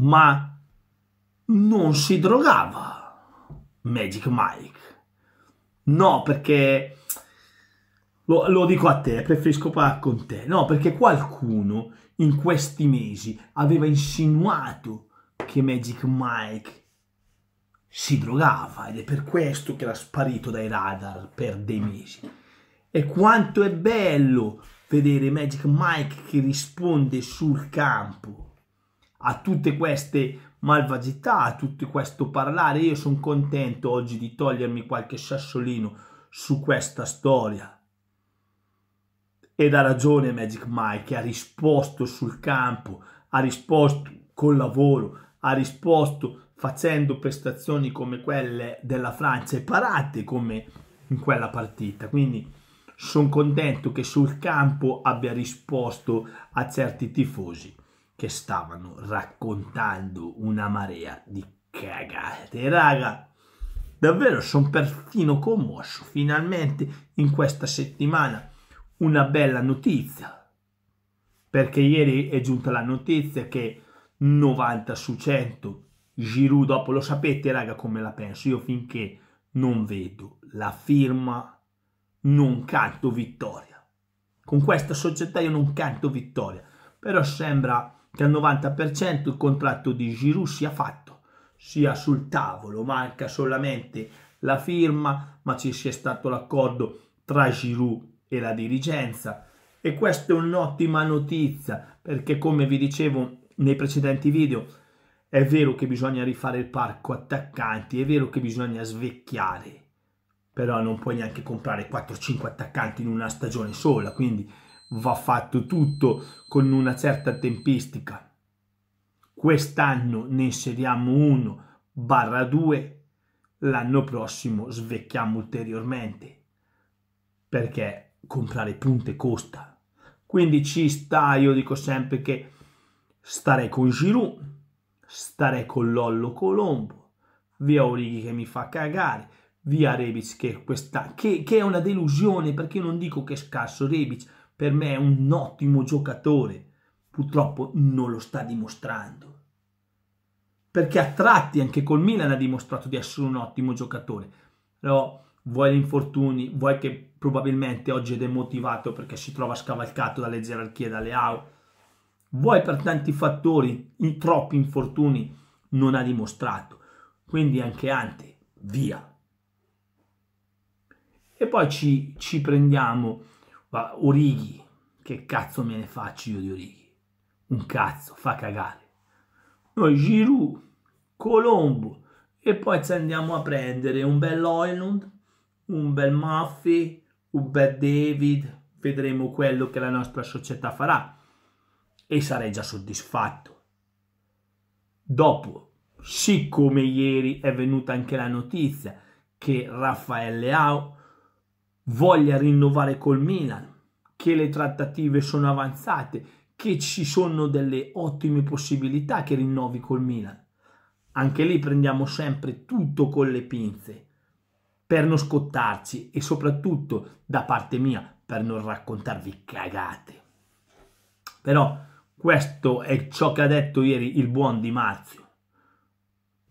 ma non si drogava Magic Mike. No, perché lo, lo, dico a te, preferisco parlare con te. No, perché qualcuno in questi mesi aveva insinuato che Magic Mike si drogava ed è per questo che era sparito dai radar per dei mesi. E quanto è bello vedere Magic Mike che risponde sul campo a tutte queste malvagità, a tutto questo parlare. Io sono contento oggi di togliermi qualche sassolino su questa storia. Ed ha ragione Magic Mike che ha risposto sul campo, ha risposto col lavoro, ha risposto facendo prestazioni come quelle della Francia e parate come in quella partita. Quindi sono contento che sul campo abbia risposto a certi tifosi che stavano raccontando una marea di cagate, raga. Davvero sono perfino commosso, finalmente in questa settimana una bella notizia. Perché ieri è giunta la notizia che 90 su 100 Giroud, dopo lo sapete raga come la penso, io finché non vedo la firma non canto vittoria. Con questa società io non canto vittoria, però sembra che al 90% il contratto di Giroud sia fatto, sia sul tavolo, manca solamente la firma, ma ci sia stato l'accordo tra Giroud e la dirigenza. E questa è un'ottima notizia, perché come vi dicevo nei precedenti video, è vero che bisogna rifare il parco attaccanti, è vero che bisogna svecchiare, però non puoi neanche comprare 4-5 attaccanti in una stagione sola, quindi va fatto tutto con una certa tempistica. Quest'anno ne inseriamo uno barra 2, l'anno prossimo svecchiamo ulteriormente, perché comprare punte costa. Quindi ci sta, io dico sempre che starei con Giroud, starei con Lollo Colombo, via Orighi che mi fa cagare, via Rebic che, questa, che, che è una delusione perché non dico che è scarso Rebic, per me è un ottimo giocatore, purtroppo non lo sta dimostrando. Perché a tratti anche col Milan ha dimostrato di essere un ottimo giocatore, però vuoi gli infortuni, vuoi che probabilmente oggi è demotivato perché si trova scavalcato dalle gerarchie, dalle AU, vuoi per tanti fattori, in troppi infortuni, non ha dimostrato. Quindi anche Ante, via. E poi ci, ci prendiamo ma Urighi, che cazzo me ne faccio io di Urighi? Un cazzo, fa cagare. Noi Giroud, Colombo e poi ci andiamo a prendere un bel Oilund, un bel Maffi, un bel David, vedremo quello che la nostra società farà e sarei già soddisfatto. Dopo, siccome ieri è venuta anche la notizia che Raffaele Ao voglia rinnovare col Milan, che le trattative sono avanzate, che ci sono delle ottime possibilità che rinnovi col Milan. Anche lì prendiamo sempre tutto con le pinze per non scottarci e soprattutto da parte mia per non raccontarvi cagate. Però questo è ciò che ha detto ieri il buon Di Marzio.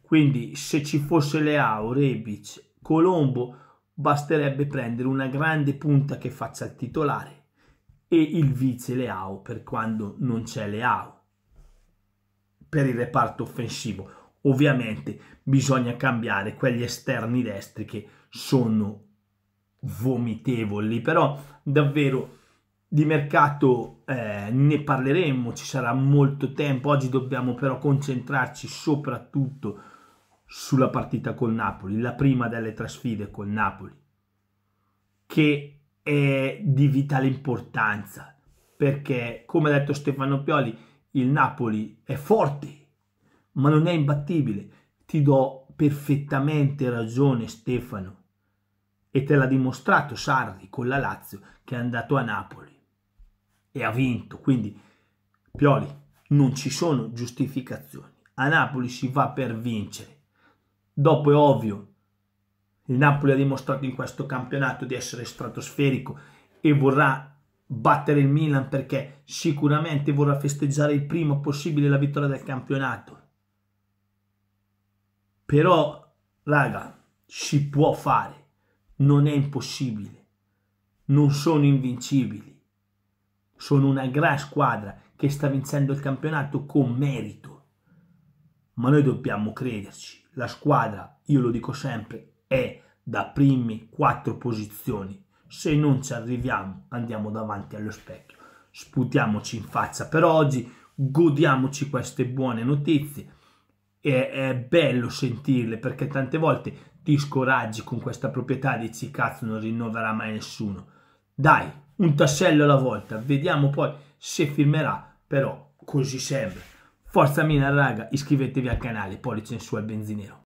Quindi se ci fosse Leao, Rebic, Colombo basterebbe prendere una grande punta che faccia il titolare e il vice Leao per quando non c'è Leao per il reparto offensivo. Ovviamente bisogna cambiare quegli esterni destri che sono vomitevoli, però davvero di mercato eh, ne parleremo, ci sarà molto tempo, oggi dobbiamo però concentrarci soprattutto sulla partita col Napoli, la prima delle tre sfide col Napoli, che è di vitale importanza perché, come ha detto Stefano Pioli, il Napoli è forte, ma non è imbattibile. Ti do perfettamente ragione, Stefano, e te l'ha dimostrato Sarri con la Lazio che è andato a Napoli e ha vinto. Quindi, Pioli, non ci sono giustificazioni. A Napoli si va per vincere Dopo è ovvio, il Napoli ha dimostrato in questo campionato di essere stratosferico e vorrà battere il Milan perché sicuramente vorrà festeggiare il prima possibile la vittoria del campionato. Però, raga, si può fare, non è impossibile. Non sono invincibili. Sono una gran squadra che sta vincendo il campionato con merito. Ma noi dobbiamo crederci. La squadra, io lo dico sempre, è da primi quattro posizioni. Se non ci arriviamo, andiamo davanti allo specchio. Sputiamoci in faccia per oggi, godiamoci queste buone notizie. E è bello sentirle perché tante volte ti scoraggi con questa proprietà e dici cazzo non rinnoverà mai nessuno. Dai, un tassello alla volta, vediamo poi se firmerà, però così sembra. Forza Mina raga, iscrivetevi al canale Pollice in su al benzinero.